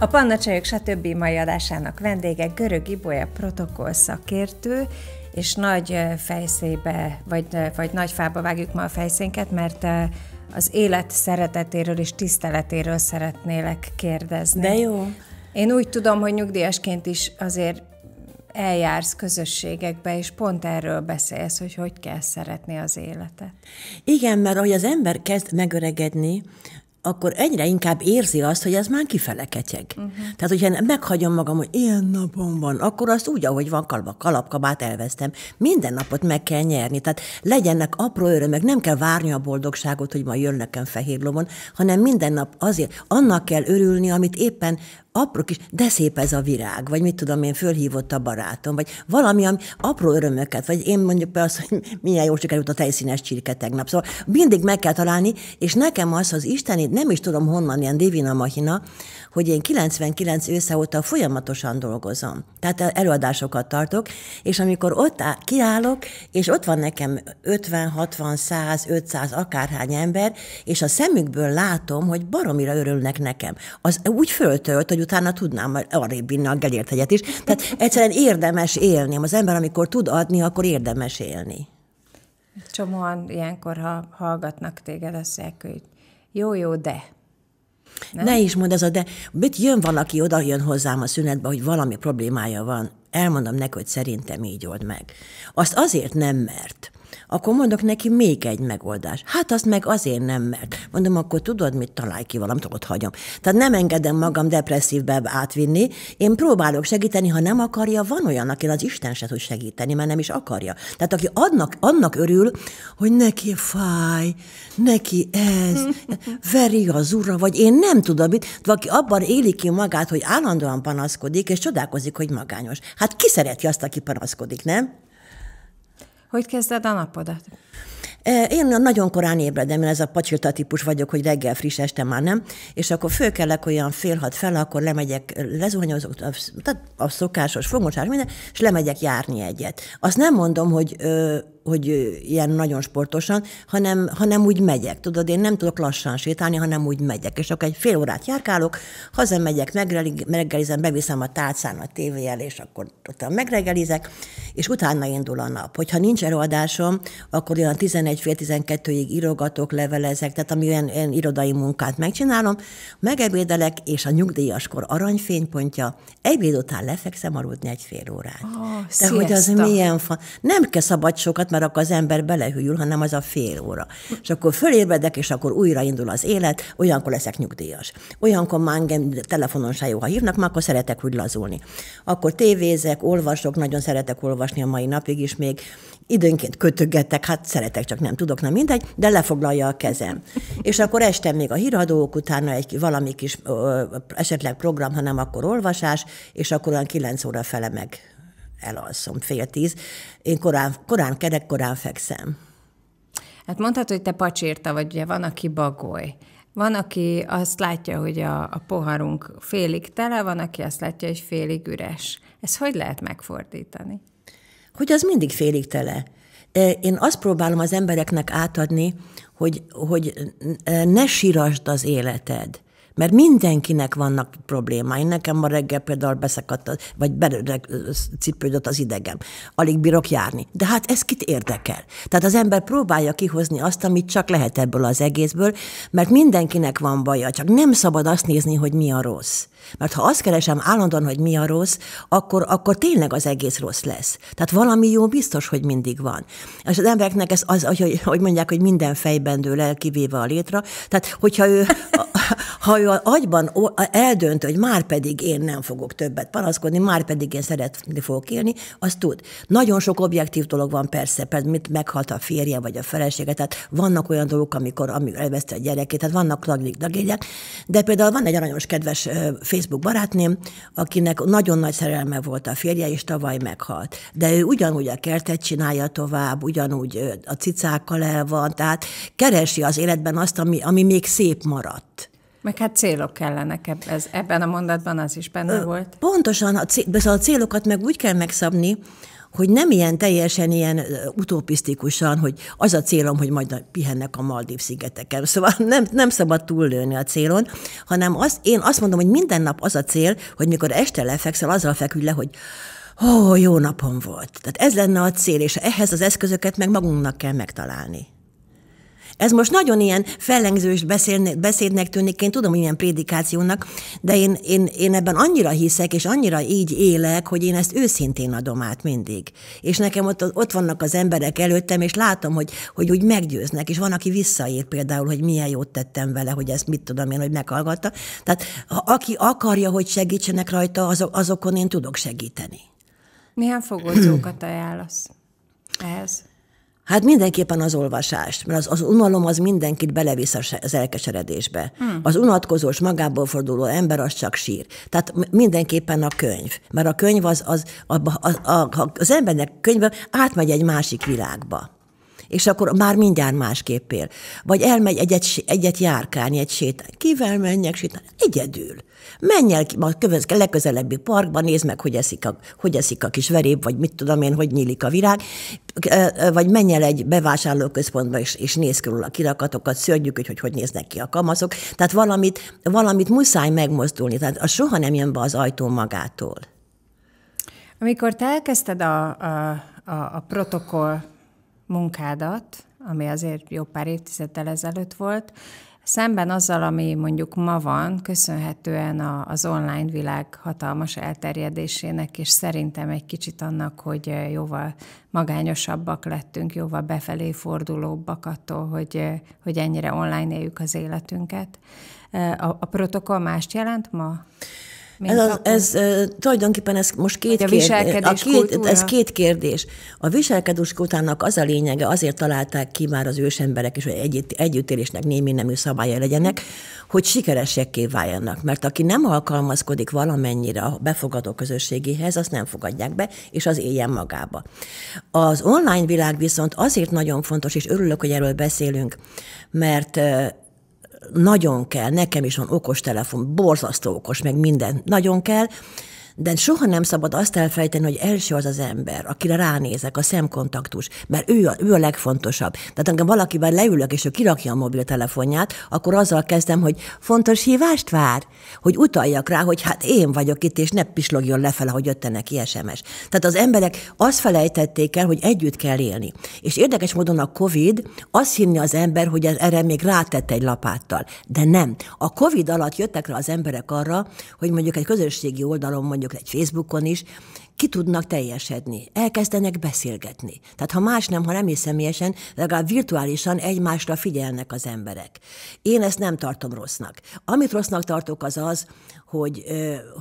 A Panna Csajok stb. mai adásának vendége Görög Ibolya protokoll szakértő, és nagy fejszébe, vagy, vagy nagy fába vágjuk ma a fejszénket, mert az élet szeretetéről és tiszteletéről szeretnélek kérdezni. De jó. Én úgy tudom, hogy nyugdíjasként is azért eljársz közösségekbe, és pont erről beszélsz, hogy hogy kell szeretni az életet. Igen, mert ahogy az ember kezd megöregedni, akkor egyre inkább érzi azt, hogy ez már kifele ketyeg. Uh-huh. Tehát, hogyha meghagyom magam, hogy ilyen napom van, akkor azt úgy, ahogy van, kalap, kalapkabát elvesztem. Minden napot meg kell nyerni. Tehát legyenek apró örömek, nem kell várni a boldogságot, hogy ma jön nekem fehér lomon, hanem minden nap azért, annak kell örülni, amit éppen apró kis, de szép ez a virág, vagy mit tudom én, fölhívott a barátom, vagy valami ami apró örömöket, vagy én mondjuk például azt, hogy milyen jó sikerült a tejszínes csirke tegnap. Szóval mindig meg kell találni, és nekem az, az Isteni, nem is tudom honnan ilyen divina mahina, hogy én 99 ősze óta folyamatosan dolgozom. Tehát előadásokat tartok, és amikor ott áll, kiállok, és ott van nekem 50, 60, 100, 500, akárhány ember, és a szemükből látom, hogy baromira örülnek nekem. Az úgy föltölt, hogy utána tudnám arrébb vinni a Gellért hegyet is. Tehát egyszerűen érdemes élni. Az ember, amikor tud adni, akkor érdemes élni. Csomóan ilyenkor, ha hallgatnak téged, azt hogy jó, jó, de. Nem? Ne is mondd ez a de. Mit jön valaki, oda jön hozzám a szünetbe, hogy valami problémája van. Elmondom neki, hogy szerintem így old meg. Azt azért nem mert, akkor mondok neki még egy megoldás. Hát azt meg azért nem mert. Mondom, akkor tudod, mit találj ki valamit, ott hagyom. Tehát nem engedem magam depresszívbe átvinni. Én próbálok segíteni, ha nem akarja, van olyan, aki az Isten se tud segíteni, mert nem is akarja. Tehát aki adnak, annak örül, hogy neki fáj, neki ez, veri az ura, vagy én nem tudom mit, De aki abban éli ki magát, hogy állandóan panaszkodik, és csodálkozik, hogy magányos. Hát ki szereti azt, aki panaszkodik, nem? Hogy kezded a napodat? Én nagyon korán ébredem, én ez a pacsilta típus vagyok, hogy reggel friss, este már nem, és akkor fölkelek olyan fél hat fel, akkor lemegyek, lezuhanyozok, tehát a szokásos fogmosás, minden, és lemegyek járni egyet. Azt nem mondom, hogy ö, hogy ilyen nagyon sportosan, hanem, hanem úgy megyek. Tudod, én nem tudok lassan sétálni, hanem úgy megyek. És akkor egy fél órát járkálok, hazamegyek, megreggelizem, beviszem a tálcán a tévéjel, és akkor ott megreggelizek, és utána indul a nap. Hogyha nincs előadásom, akkor olyan 11 fél 12-ig írogatok, levelezek, tehát ami olyan, olyan irodai munkát megcsinálom, megebédelek, és a nyugdíjaskor aranyfénypontja, ebéd után lefekszem aludni egy fél órát. Oh, De hogy az milyen fa... Nem kell szabad sokat, mert akkor az ember belehűl, hanem az a fél óra. És akkor fölébredek, és akkor újraindul az élet, olyankor leszek nyugdíjas. Olyankor már engem telefonon se jó, ha hívnak, már akkor szeretek úgy lazulni. Akkor tévézek, olvasok, nagyon szeretek olvasni a mai napig is még, időnként kötögetek, hát szeretek, csak nem tudok, nem mindegy, de lefoglalja a kezem. És akkor este még a híradók, utána egy valami kis ö, esetleg program, hanem akkor olvasás, és akkor olyan kilenc óra fele meg elalszom fél tíz. Én korán, korán kerek, korán fekszem. Hát mondhatod, hogy te pacsírta vagy, ugye van, aki bagoly. Van, aki azt látja, hogy a, a poharunk félig tele, van, aki azt látja, hogy félig üres. Ez hogy lehet megfordítani? Hogy az mindig félig tele. Én azt próbálom az embereknek átadni, hogy, hogy ne sírasd az életed. Mert mindenkinek vannak problémái. Nekem ma reggel például beszakadt, vagy cipődött az idegem. Alig bírok járni. De hát ez kit érdekel? Tehát az ember próbálja kihozni azt, amit csak lehet ebből az egészből, mert mindenkinek van baja, csak nem szabad azt nézni, hogy mi a rossz. Mert ha azt keresem állandóan, hogy mi a rossz, akkor, akkor tényleg az egész rossz lesz. Tehát valami jó biztos, hogy mindig van. És az embereknek ez az, hogy, hogy mondják, hogy minden fejben dől el, kivéve a létra. Tehát, hogyha ő, ha ő a agyban eldönt, hogy már pedig én nem fogok többet panaszkodni, már pedig én szeretni fogok élni, az tud. Nagyon sok objektív dolog van persze, persze mit meghalt a férje vagy a felesége, tehát vannak olyan dolgok, amikor, amikor elveszte a gyerekét, tehát vannak tragédiák, de például van egy aranyos kedves fér. Facebook barátném, akinek nagyon nagy szerelme volt a férje, és tavaly meghalt. De ő ugyanúgy a kertet csinálja tovább, ugyanúgy a cicákkal el van, tehát keresi az életben azt, ami, ami még szép maradt. Meg hát célok kellenek, ez, ebben a mondatban az is benne volt. Pontosan, a, cél, a célokat meg úgy kell megszabni, hogy nem ilyen teljesen ilyen utopisztikusan, hogy az a célom, hogy majd pihennek a Maldív szigeteken. Szóval nem, nem szabad túllőni a célon, hanem az, én azt mondom, hogy minden nap az a cél, hogy mikor este lefekszel, azzal feküdj le, hogy ó, jó napom volt. Tehát ez lenne a cél, és ehhez az eszközöket meg magunknak kell megtalálni. Ez most nagyon ilyen fellengzős beszédnek tűnik, én tudom, hogy ilyen prédikációnak, de én, én, én ebben annyira hiszek, és annyira így élek, hogy én ezt őszintén adom át mindig. És nekem ott, ott vannak az emberek előttem, és látom, hogy, hogy úgy meggyőznek, és van, aki visszaír például, hogy milyen jót tettem vele, hogy ezt mit tudom én, hogy meghallgatta. Tehát ha aki akarja, hogy segítsenek rajta, azok, azokon én tudok segíteni. Milyen fogódzókat ajánlasz ehhez? Hát mindenképpen az olvasást, mert az, az unalom az mindenkit belevisz az elkeseredésbe. Hmm. Az unatkozós, magából forduló ember az csak sír. Tehát mindenképpen a könyv, mert a könyv az, az, az, az, az, az embernek könyve átmegy egy másik világba és akkor már mindjárt másképp él. Vagy elmegy egyet, egyet járkálni, egy sétálni. Kivel menjek sétálni? Egyedül. Menj el a legközelebbi parkba, nézd meg, hogy eszik, a, hogy eszik a kis veréb, vagy mit tudom én, hogy nyílik a virág, vagy menj el egy bevásárlóközpontba, és, és nézd körül a kirakatokat, szörnyük, hogy, hogy hogy néznek ki a kamaszok. Tehát valamit, valamit muszáj megmozdulni, tehát az soha nem jön be az ajtó magától. Amikor te elkezdted a, a, a, a protokoll munkádat, ami azért jó pár évtizeddel ezelőtt volt, szemben azzal, ami mondjuk ma van, köszönhetően a, az online világ hatalmas elterjedésének, és szerintem egy kicsit annak, hogy jóval magányosabbak lettünk, jóval befelé fordulóbbak attól, hogy, hogy ennyire online éljük az életünket. A, a protokoll mást jelent ma? ez, az, ez tulajdonképpen ez most két a kérdés. A két, ez két kérdés. A viselkedés kultúrának az a lényege, azért találták ki már az ősemberek is, hogy együtt, együttélésnek némi nemű szabálya legyenek, hogy sikeresekké váljanak. Mert aki nem alkalmazkodik valamennyire a befogadó közösségéhez, azt nem fogadják be, és az éljen magába. Az online világ viszont azért nagyon fontos, és örülök, hogy erről beszélünk, mert nagyon kell, nekem is van okos telefon, borzasztó okos, meg minden, nagyon kell, de soha nem szabad azt elfejteni, hogy első az az ember, akire ránézek, a szemkontaktus, mert ő a, ő a legfontosabb. Tehát engem valakivel leülök, és ő kirakja a mobiltelefonját, akkor azzal kezdem, hogy fontos hívást vár, hogy utaljak rá, hogy hát én vagyok itt, és ne pislogjon lefele, hogy jött ennek SMS. Tehát az emberek azt felejtették el, hogy együtt kell élni. És érdekes módon a COVID azt hinni az ember, hogy erre még rátett egy lapáttal. De nem. A COVID alatt jöttek rá az emberek arra, hogy mondjuk egy közösségi oldalon mondjuk vagyok egy Facebookon is, ki tudnak teljesedni, elkezdenek beszélgetni. Tehát ha más nem, ha nem is személyesen, legalább virtuálisan egymásra figyelnek az emberek. Én ezt nem tartom rossznak. Amit rossznak tartok az az, hogy,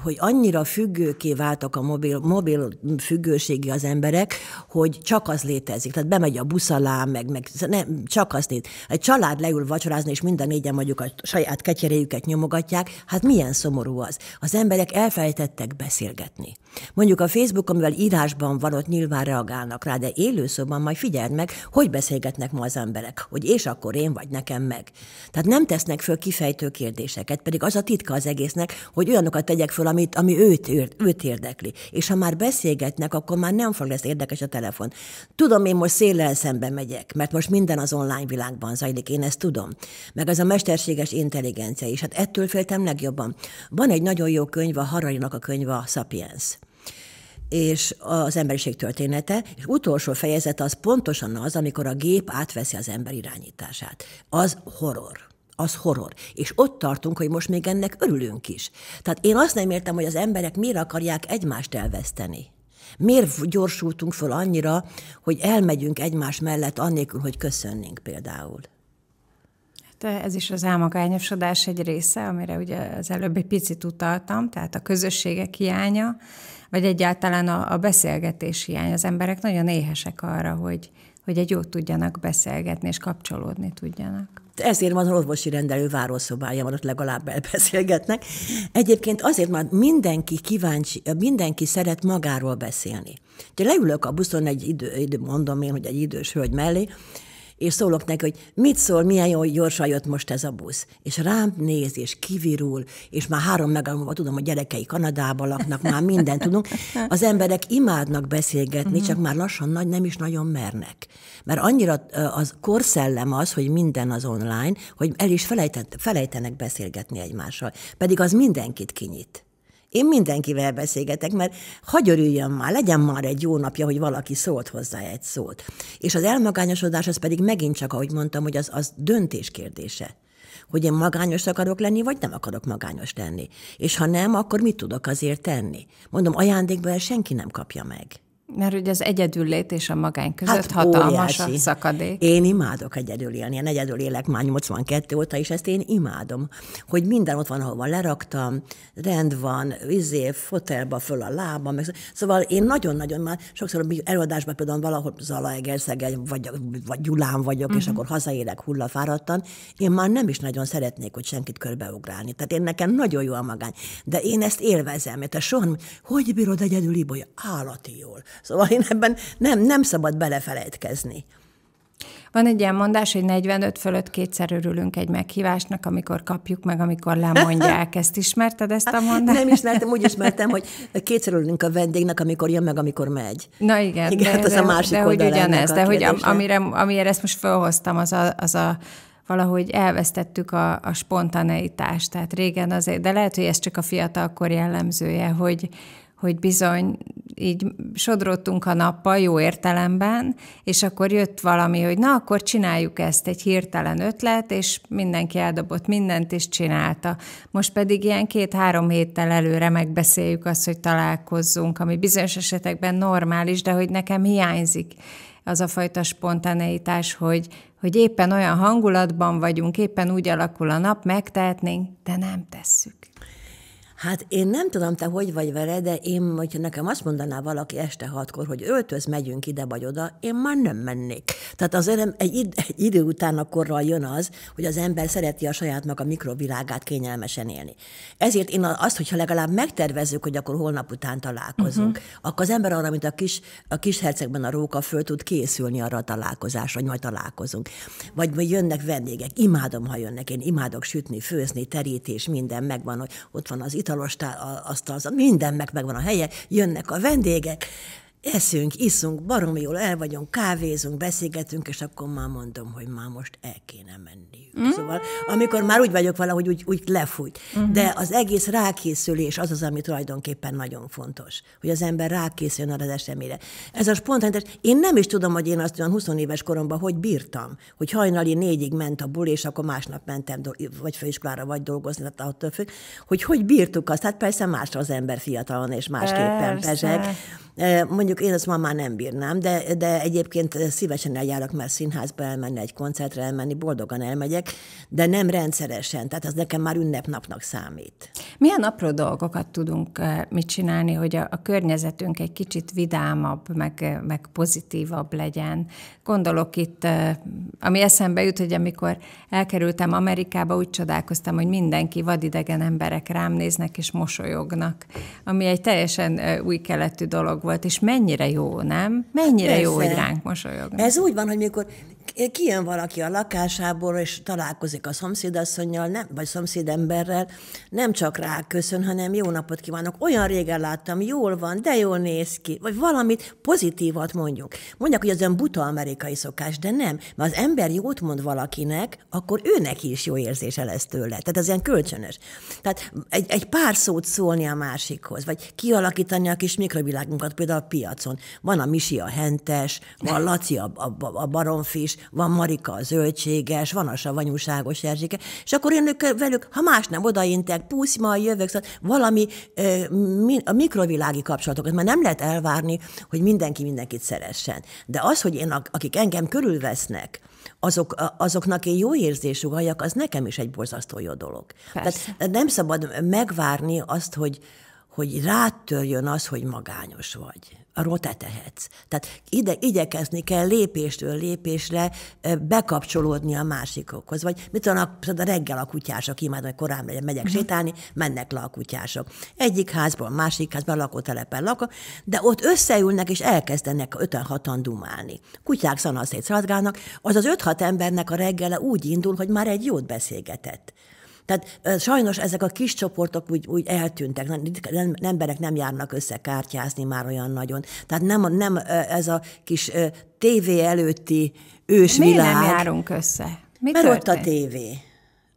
hogy annyira függőké váltak a mobil, mobil függőségi az emberek, hogy csak az létezik. Tehát bemegy a busz alá, meg, meg nem, csak az létezik. Egy család leül vacsorázni, és minden négyen mondjuk a saját kecseréjüket nyomogatják, hát milyen szomorú az. Az emberek elfelejtettek beszélgetni. Mondjuk a Facebook Facebook, amivel írásban van, ott nyilván reagálnak rá, de élőszóban majd figyeld meg, hogy beszélgetnek ma az emberek, hogy és akkor én vagy nekem meg. Tehát nem tesznek föl kifejtő kérdéseket, pedig az a titka az egésznek, hogy olyanokat tegyek föl, amit, ami őt, őt érdekli. És ha már beszélgetnek, akkor már nem fog lesz érdekes a telefon. Tudom, én most széllel szembe megyek, mert most minden az online világban zajlik, én ezt tudom. Meg az a mesterséges intelligencia is, hát ettől féltem legjobban. Van egy nagyon jó könyv, a Harajnak a könyv, a Sapiens és az emberiség története, és utolsó fejezet az pontosan az, amikor a gép átveszi az ember irányítását. Az horror az horror. És ott tartunk, hogy most még ennek örülünk is. Tehát én azt nem értem, hogy az emberek miért akarják egymást elveszteni. Miért gyorsultunk föl annyira, hogy elmegyünk egymás mellett annélkül, hogy köszönnénk például? De hát, eh, ez is az elmagányosodás egy része, amire ugye az előbb egy picit utaltam, tehát a közösségek hiánya, vagy egyáltalán a, a beszélgetés hiány. Az emberek nagyon éhesek arra, hogy, hogy egy jót tudjanak beszélgetni, és kapcsolódni tudjanak. Ezért van orvosi rendelő várószobája, van ott legalább elbeszélgetnek. Egyébként azért már mindenki kíváncsi, mindenki szeret magáról beszélni. Ha leülök a buszon egy idő, idő, mondom én, hogy egy idős hölgy mellé, és szólok neki, hogy mit szól, milyen jó, gyorsan jött most ez a busz. És rám néz, és kivirul, és már három meg tudom, hogy gyerekei Kanadában laknak, már mindent tudunk. Az emberek imádnak beszélgetni, csak már lassan nagy nem is nagyon mernek. Mert annyira az korszellem az, hogy minden az online, hogy el is felejtenek beszélgetni egymással. Pedig az mindenkit kinyit. Én mindenkivel beszélgetek, mert hagy örüljön már, legyen már egy jó napja, hogy valaki szólt hozzá egy szót. És az elmagányosodás az pedig megint csak, ahogy mondtam, hogy az, az döntés kérdése hogy én magányos akarok lenni, vagy nem akarok magányos lenni. És ha nem, akkor mit tudok azért tenni? Mondom, ajándékba el senki nem kapja meg. Mert ugye az egyedüllét és a magány között hát, hatalmas óriási. a szakadék. Én imádok egyedül élni. Én egyedül élek már 82 óta, és ezt én imádom. Hogy minden ott van, ahova leraktam, rend van, vizé, fotelba föl a lábam. Szóval én nagyon-nagyon már sokszor előadásban például valahol Zalaegerszegen, vagy, vagy Gyulán vagyok, uh-huh. és mhm. akkor hazaérek hullafáradtan. Én már nem is nagyon szeretnék, hogy senkit körbeugrálni. Tehát én nekem nagyon jó a magány. De én ezt élvezem, mert te soha, hogy bírod egyedül, Ibolya? Állati jól Szóval én ebben nem, nem szabad belefelejtkezni. Van egy ilyen mondás, hogy 45 fölött kétszer örülünk egy meghívásnak, amikor kapjuk meg, amikor lemondják. Ezt ismerted, ezt a mondást? Nem ismertem, úgy ismertem, hogy kétszer örülünk a vendégnek, amikor jön meg, amikor megy. Na igen. Igen, de, hát az de, a másik De hogy ugyanez, de hogy am, amire, amire ezt most felhoztam, az a, az a valahogy elvesztettük a, a spontaneitást. Tehát régen azért, de lehet, hogy ez csak a fiatalkor jellemzője, hogy hogy bizony így sodrottunk a nappal jó értelemben, és akkor jött valami, hogy na, akkor csináljuk ezt, egy hirtelen ötlet, és mindenki eldobott mindent, és csinálta. Most pedig ilyen két-három héttel előre megbeszéljük azt, hogy találkozzunk, ami bizonyos esetekben normális, de hogy nekem hiányzik az a fajta spontaneitás, hogy, hogy éppen olyan hangulatban vagyunk, éppen úgy alakul a nap, megtehetnénk, de nem tesszük. Hát én nem tudom, te hogy vagy vele, de én, hogyha nekem azt mondaná valaki este hatkor, hogy öltöz, megyünk ide vagy oda, én már nem mennék. Tehát az nem, egy, id- egy idő után akkorral jön az, hogy az ember szereti a saját maga mikrovilágát kényelmesen élni. Ezért én azt, hogyha legalább megtervezzük, hogy akkor holnap után találkozunk, uh-huh. akkor az ember arra, mint a kis, a kis hercegben a róka, föl tud készülni arra a találkozásra, hogy majd találkozunk. Vagy majd jönnek vendégek, imádom, ha jönnek, én imádok sütni, főzni, terítés, minden megvan, hogy ott van az italos asztal, minden meg megvan a helye, jönnek a vendégek, eszünk, iszunk, baromi jól el vagyunk, kávézunk, beszélgetünk, és akkor már mondom, hogy már most el kéne menniük. Mm. Szóval amikor már úgy vagyok valahogy, úgy, úgy lefújt. Mm-hmm. De az egész rákészülés az az, ami tulajdonképpen nagyon fontos, hogy az ember rákészüljön arra az eseményre. Ez a spontanitás, én nem is tudom, hogy én azt olyan 20 éves koromban hogy bírtam, hogy hajnali négyig ment a buli, és akkor másnap mentem vagy főiskolára, vagy dolgozni, tehát attól függ, hogy hogy bírtuk azt. Hát persze más az ember fiatalon, és másképpen pezseg. Mondjuk mondjuk én azt ma már nem bírnám, de, de egyébként szívesen eljárok már színházba elmenni, egy koncertre elmenni, boldogan elmegyek, de nem rendszeresen, tehát az nekem már ünnepnapnak számít. Milyen apró dolgokat tudunk eh, mit csinálni, hogy a, a környezetünk egy kicsit vidámabb, meg, eh, meg pozitívabb legyen? Gondolok itt, eh, ami eszembe jut, hogy amikor elkerültem Amerikába, úgy csodálkoztam, hogy mindenki vadidegen emberek rám néznek és mosolyognak, ami egy teljesen új keletű dolog volt, és mennyi mennyire jó, nem? Mennyire Persze. jó, hogy ránk mosolyognak. Ez úgy van, hogy mikor kijön valaki a lakásából, és találkozik a szomszédasszonynal, nem, vagy szomszédemberrel, nem csak rá köszön, hanem jó napot kívánok, olyan régen láttam, jól van, de jól néz ki, vagy valamit pozitívat mondjuk. Mondják, hogy az ön buta amerikai szokás, de nem, mert az ember jót mond valakinek, akkor őnek is jó érzése lesz tőle. Tehát ez ilyen kölcsönös. Tehát egy, egy pár szót szólni a másikhoz, vagy kialakítani a kis mikrovilágunkat például a piacon. Van a Misi a hentes, van Laci a, a, a baromfis, van Marika a zöldséges, van a savanyúságos erzsike, és akkor én velük, ha más nem odaintek, pusz, ma jövök, szóval valami a mikrovilági kapcsolatokat, mert nem lehet elvárni, hogy mindenki mindenkit szeressen. De az, hogy én, akik engem körülvesznek, azok, azoknak én jó érzésű vagyok, az nekem is egy borzasztó jó dolog. Persze. Tehát nem szabad megvárni azt, hogy, hogy rátörjön az, hogy magányos vagy arról te tehetsz. Tehát ide igyekezni kell lépéstől lépésre bekapcsolódni a másikokhoz. Vagy mit tudom, a, a reggel a kutyások, imádom, hogy korán megyek, megyek mhm. uh-huh. sétálni, mennek le a kutyások. Egyik házból, másik házban, lakótelepen lakom, de ott összeülnek és elkezdenek öten hatan dumálni. Kutyák szanaszét szaladgálnak, az az öt-hat embernek a reggele úgy indul, hogy már egy jót beszélgetett. Tehát sajnos ezek a kis csoportok úgy, úgy eltűntek, nem, nem, emberek nem járnak össze kártyázni már olyan nagyon. Tehát nem, nem ez a kis tévé előtti ősvilág. Miért nem járunk össze? Mi Mert történt? ott a tévé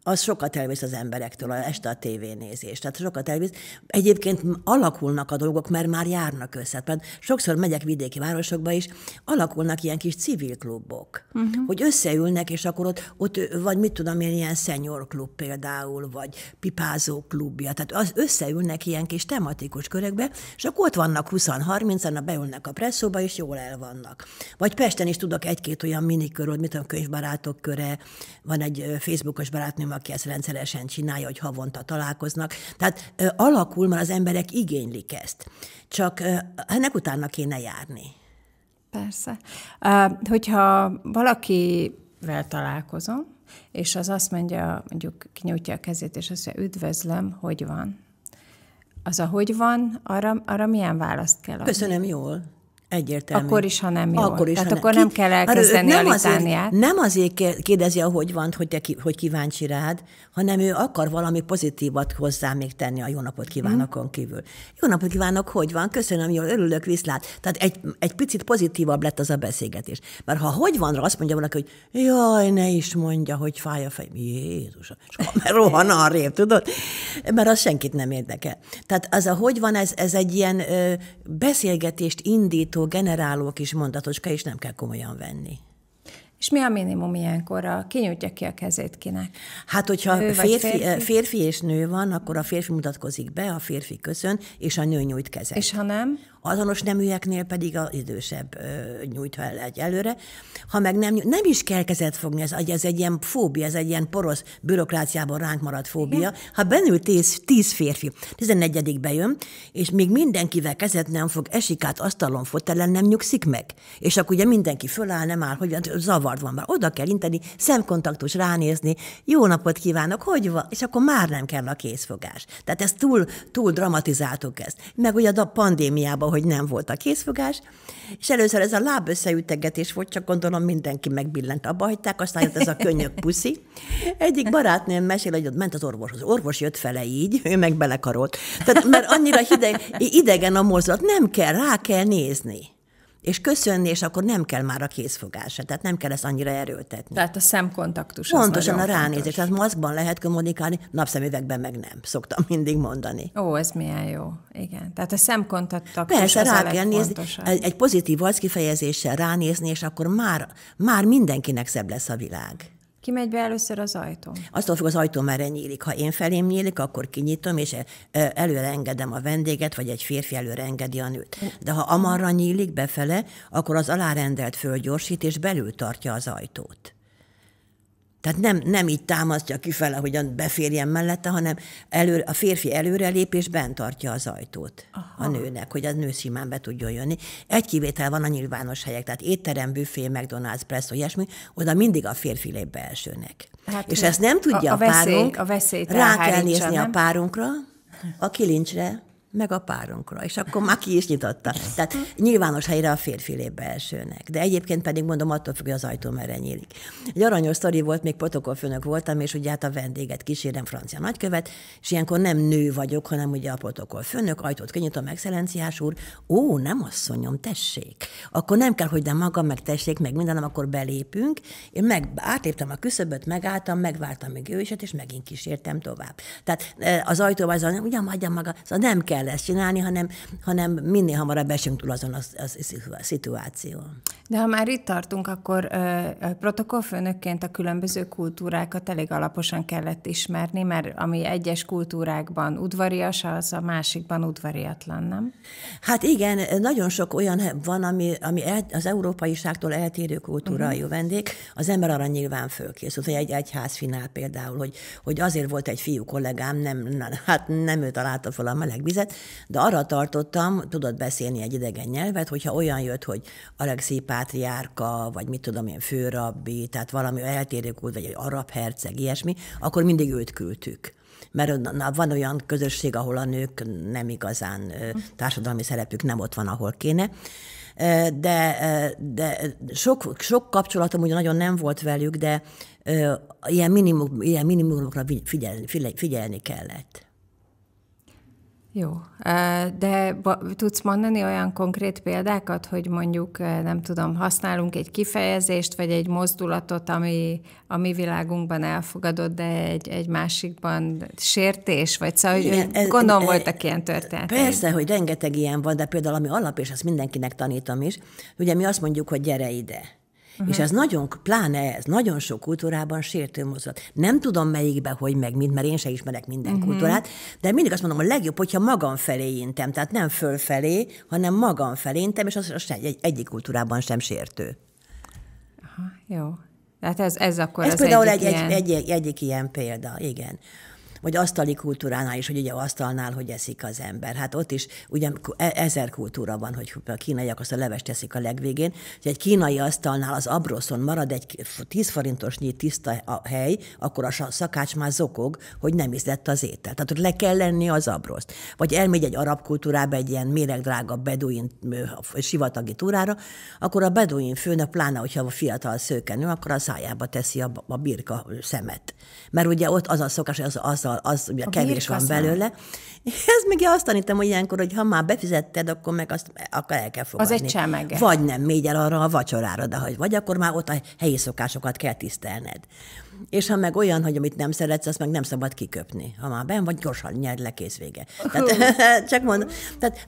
az sokat elvisz az emberektől, az este a tévénézés. Tehát sokat elvisz. Egyébként alakulnak a dolgok, mert már járnak össze. Tehát sokszor megyek vidéki városokba is, alakulnak ilyen kis civil klubok, uh-huh. hogy összeülnek, és akkor ott, ott vagy mit tudom én, ilyen senior klub például, vagy pipázó klubja. Tehát az összeülnek ilyen kis tematikus körökbe, és akkor ott vannak 20-30-an, beülnek a presszóba, és jól el vannak. Vagy Pesten is tudok egy-két olyan minikörről, mit tudom, könyvbarátok köre, van egy Facebookos barátnőm, aki ezt rendszeresen csinálja, hogy havonta találkoznak. Tehát ö, alakul, mert az emberek igénylik ezt. Csak ö, ennek utána kéne járni. Persze. hogyha valakivel találkozom, és az azt mondja, mondjuk kinyújtja a kezét, és azt mondja, üdvözlöm, hogy van. Az a hogy van, arra, arra milyen választ kell adni? Köszönöm jól. Egyértelmű. Akkor is, ha nem jó. Akkor is, Tehát akkor nem, nem kell elkezdeni nem a litániát. Azért, nem azért kérdezi, ahogy van, hogy, te ki, hogy kíváncsi rád, hanem ő akar valami pozitívat hozzá még tenni a jó napot kívánokon mm. kívül. Jó napot kívánok, hogy van? Köszönöm, jól örülök, viszlát. Tehát egy, egy picit pozitívabb lett az a beszélgetés. Mert ha hogy van, azt mondja valaki, hogy jaj, ne is mondja, hogy fáj a fej. Jézus, mert rohan arrébb, tudod? Mert az senkit nem érdekel. Tehát az a hogy van, ez, ez egy ilyen ö, beszélgetést indít tanító, generáló kis mondatocska, és nem kell komolyan venni. És mi a minimum ilyenkor? Ki nyújtja ki a kezét kinek? Hát, hogyha férfi, férfi? Eh, férfi és nő van, akkor a férfi mutatkozik be, a férfi köszön, és a nő nyújt kezet. És ha nem? azonos neműeknél pedig az idősebb ö, nyújtva el egy előre. Ha meg nem, nem is kell kezet fogni, ez, ez egy ilyen fóbia, ez egy ilyen porosz bürokráciában ránk maradt fóbia. Igen. Ha benül tíz, tíz férfi, 14 bejön, és még mindenkivel kezet nem fog, esik át asztalon, fotelen nem nyugszik meg. És akkor ugye mindenki föláll, nem áll, hogy zavart van már. Oda kell inteni, szemkontaktus ránézni, jó napot kívánok, hogy van? És akkor már nem kell a készfogás. Tehát ez túl, túl dramatizáltuk ezt. Meg ugye a pandémiában hogy nem volt a készfogás, és először ez a láb összeütegetés volt, csak gondolom mindenki megbillent, abba hagyták, aztán jött ez a könnyök puszi. Egyik barátnőm mesél, hogy ott ment az orvoshoz, orvos jött fele így, ő meg belekarolt. Tehát, mert annyira hideg, idegen a mozdulat, nem kell, rá kell nézni és köszönni, és akkor nem kell már a kézfogásra, tehát nem kell ezt annyira erőltetni. Tehát a szemkontaktus. Pontosan a ránézés. Fontos. Tehát maszkban lehet kommunikálni, napszemüvegben meg nem, szoktam mindig mondani. Ó, ez milyen jó. Igen. Tehát a szemkontaktus. Persze, rá kell nézni. Egy, egy pozitív arckifejezéssel ránézni, és akkor már, már mindenkinek szebb lesz a világ. Ki megy be először az ajtó? Aztól függ, az ajtó merre nyílik. Ha én felém nyílik, akkor kinyitom, és e, e, előre engedem a vendéget, vagy egy férfi előre engedi a nőt. De ha amarra nyílik befele, akkor az alárendelt fölgyorsít, és belül tartja az ajtót. Tehát nem, nem így támasztja kifele, hogy beférjen mellette, hanem elő, a férfi előrelépés bent tartja az ajtót Aha. a nőnek, hogy a nő simán be tudjon jönni. Egy kivétel van a nyilvános helyek, tehát étterem, büfé, McDonald's, presszó, ilyesmi, oda mindig a férfi lép be elsőnek. Hát És ezt nem tudja a, a, a veszély, párunk, a rá kell nézni nem? a párunkra, a kilincsre, meg a párunkra, és akkor már ki is nyitotta. Tehát nyilvános helyre a férfi lép be elsőnek, de egyébként pedig mondom, attól függ, hogy az ajtó merre nyílik. Egy aranyos sztori volt, még protokollfőnök voltam, és ugye hát a vendéget kísérem, francia nagykövet, és ilyenkor nem nő vagyok, hanem ugye a protokollfőnök, ajtót kinyitom, excellenciás úr, ó, nem asszonyom, tessék. Akkor nem kell, hogy de maga, meg tessék, meg mindenem, akkor belépünk. Én meg átléptem a küszöböt, megálltam, megvártam még ő is, és megint kísértem tovább. Tehát eh, az ajtó az, ugye, maga, szóval nem kell kell ezt csinálni, hanem, hanem minél hamarabb esünk túl azon a, a, a szituáció. De ha már itt tartunk, akkor ö, protokollfőnökként a különböző kultúrákat elég alaposan kellett ismerni, mert ami egyes kultúrákban udvarias, az a másikban udvariatlan, nem? Hát igen, nagyon sok olyan van, ami, ami el, az ságtól eltérő kultúrájú mhm. uh-huh. vendég. Az ember arra nyilván fölkészült, hogy egy finál például, hogy, hogy azért volt egy fiú kollégám, nem, hát nem ő találta fel a meleg vizet, de arra tartottam, tudott beszélni egy idegen nyelvet, hogyha olyan jött, hogy Alexi pátriárka, vagy mit tudom én, főrabbi, tehát valami eltérő kult, vagy egy arab herceg, ilyesmi, akkor mindig őt küldtük mert na, van olyan közösség, ahol a nők nem igazán társadalmi szerepük nem ott van, ahol kéne. De, de sok, sok kapcsolatom ugye nagyon nem volt velük, de ilyen, minimum, ilyen minimumokra figyelni, figyelni kellett. Jó, de tudsz mondani olyan konkrét példákat, hogy mondjuk, nem tudom, használunk egy kifejezést, vagy egy mozdulatot, ami a mi világunkban elfogadott, de egy, egy másikban sértés, vagy szóval, Igen, hogy ez, gondolom ez, voltak ilyen történetek. Persze, hogy rengeteg ilyen van, de például ami alap, és ezt mindenkinek tanítom is, ugye mi azt mondjuk, hogy gyere ide. Uh-huh. És ez nagyon, pláne ez, nagyon sok kultúrában sértő mozgat. Nem tudom melyikbe, hogy meg mind, mert én se ismerek minden uh-huh. kultúrát, de mindig azt mondom, hogy legjobb, hogyha magam felé intem, tehát nem fölfelé, hanem magam felé intem, és az, az se, egy, egyik kultúrában sem sértő. Aha, jó. Tehát ez, ez akkor ez az például egyik egy, ilyen... egy, egy, egyik ilyen példa, igen vagy asztali kultúránál is, hogy ugye asztalnál, hogy eszik az ember. Hát ott is ugye ezer kultúra van, hogy a kínaiak azt a levest teszik a legvégén. Hogy egy kínai asztalnál az abroszon marad egy 10 forintosnyi tiszta a hely, akkor a szakács már zokog, hogy nem ízlett az étel. Tehát ott le kell lenni az abroszt. Vagy elmegy egy arab kultúrába egy ilyen méregdrága beduin sivatagi túrára, akkor a beduin főnök, pláne, hogyha a fiatal szőkenő, akkor a szájába teszi a, a birka szemet. Mert ugye ott az a szokás, az, az azzal, szóval az ugye a kevés van belőle. Ez meg azt tanítom, hogy ilyenkor, hogy ha már befizetted, akkor meg azt akkor el kell fogadni. Az egy csemege. Vagy nem, még el arra a vacsorára, de hogy vagy, akkor már ott a helyi szokásokat kell tisztelned. És ha meg olyan, hogy amit nem szeretsz, azt meg nem szabad kiköpni. Ha már ben vagy, gyorsan nyerd le kész vége. Tehát, hát csak mondom. Tehát,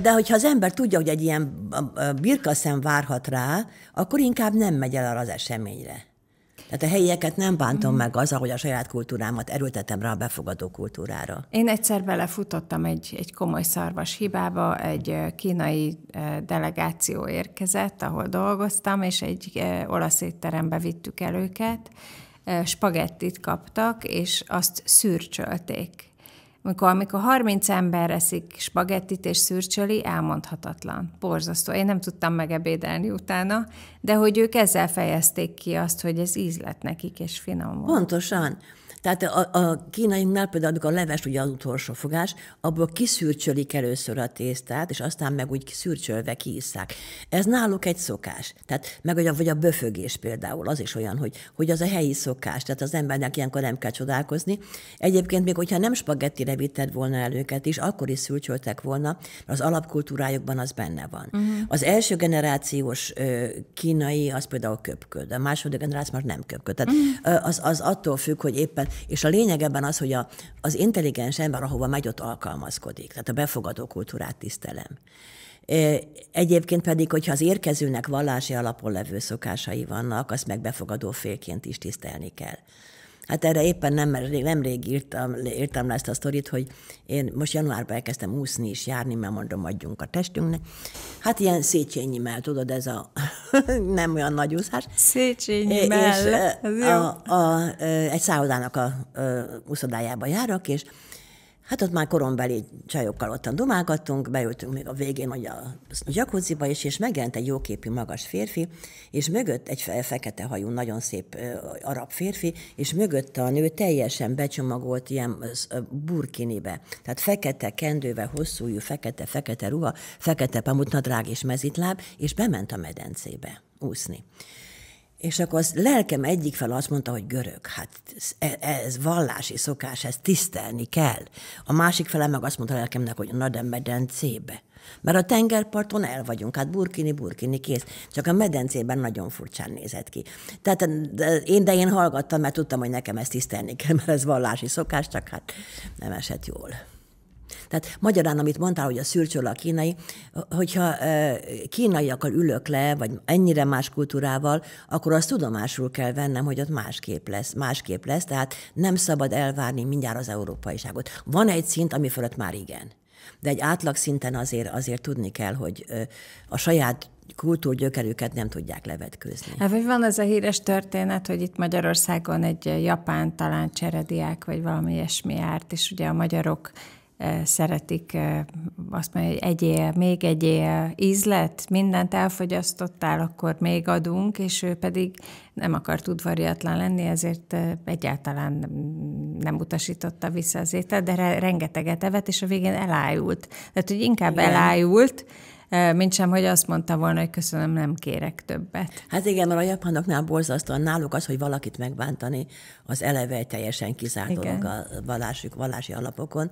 de hogyha az ember tudja, hogy egy ilyen birkaszem várhat rá, akkor inkább nem megy el arra az eseményre. Tehát a helyieket nem bántom mm. meg azzal, hogy a saját kultúrámat erőltetem rá a befogadó kultúrára. Én egyszer belefutottam egy, egy komoly szarvas hibába, egy kínai delegáció érkezett, ahol dolgoztam, és egy olasz étterembe vittük el őket, spagettit kaptak, és azt szürcsölték mikor, amikor 30 ember eszik spagettit és szürcsöli, elmondhatatlan. Borzasztó. Én nem tudtam megebédelni utána, de hogy ők ezzel fejezték ki azt, hogy ez íz lett nekik, és finom volt. Pontosan. Tehát a, a kínainknál például, amikor a leves ugye az utolsó fogás, abból kiszürcsölik először a tésztát, és aztán meg úgy szürcsölve kiisszák. Ez náluk egy szokás. Tehát meg a, vagy a böfögés például, az is olyan, hogy, hogy az a helyi szokás, tehát az embernek ilyenkor nem kell csodálkozni. Egyébként még hogyha nem spagettire vitted volna el őket is, akkor is szürcsöltek volna, az alapkultúrájukban az benne van. Uh-huh. Az első generációs kínai az például köpköd, a második generáció már nem köpköd. Tehát uh-huh. az, az attól függ, hogy éppen és a lényeg ebben az, hogy a, az intelligens ember, ahova megy, ott alkalmazkodik. Tehát a befogadó kultúrát tisztelem. Egyébként pedig, hogyha az érkezőnek vallási alapon levő szokásai vannak, azt meg befogadó félként is tisztelni kell. Hát erre éppen nem, mert nemrég írtam, írtam le ezt a sztorit, hogy én most januárban elkezdtem úszni és járni, mert mondom, adjunk a testünknek. Hát ilyen Széchenyi mell, tudod, ez a nem olyan nagy úszás. Széchenyi mell, a, a, a, egy szállodának a, a úszodájába járok, és Hát ott már korombeli csajokkal ottan dumálgattunk, beültünk még a végén ugye a jacuzziba is, és megjelent egy jóképű magas férfi, és mögött egy fe- fekete hajú, nagyon szép ö, arab férfi, és mögött a nő teljesen becsomagolt ilyen burkinibe. Tehát fekete kendővel, hosszújú, fekete-fekete ruha, fekete pamutnadrág és mezitláb, és bement a medencébe úszni. És akkor az lelkem egyik fel azt mondta, hogy görög, hát ez, e, ez vallási szokás, ezt tisztelni kell. A másik fele meg azt mondta a lelkemnek, hogy na de medencébe. Mert a tengerparton el vagyunk, hát burkini, burkini, kész. Csak a medencében nagyon furcsán nézett ki. Tehát de én, de én hallgattam, mert tudtam, hogy nekem ezt tisztelni kell, mert ez vallási szokás, csak hát nem esett jól. Tehát magyarán, amit mondtál, hogy a szürcsöl a kínai, hogyha kínaiakkal ülök le, vagy ennyire más kultúrával, akkor azt tudomásul kell vennem, hogy ott másképp lesz, másképp lesz, tehát nem szabad elvárni mindjárt az európaiságot. Van egy szint, ami fölött már igen. De egy átlag szinten azért, azért tudni kell, hogy a saját kultúrgyökerüket nem tudják levetkőzni. Hát, vagy van ez a híres történet, hogy itt Magyarországon egy japán talán cserediák, vagy valami ilyesmi árt, és ugye a magyarok E, szeretik e, azt mondja, hogy egyél, még egyél ízlet, mindent elfogyasztottál, akkor még adunk, és ő pedig nem akart udvariatlan lenni, ezért e, egyáltalán nem utasította vissza az ételt, de rengeteget evett, és a végén elájult. Tehát, hogy inkább Igen. elájult, mint sem, hogy azt mondta volna, hogy köszönöm, nem kérek többet. Hát igen, mert a japánoknál borzasztóan náluk az, hogy valakit megbántani, az eleve teljesen kizárt dolog a valási valási alapokon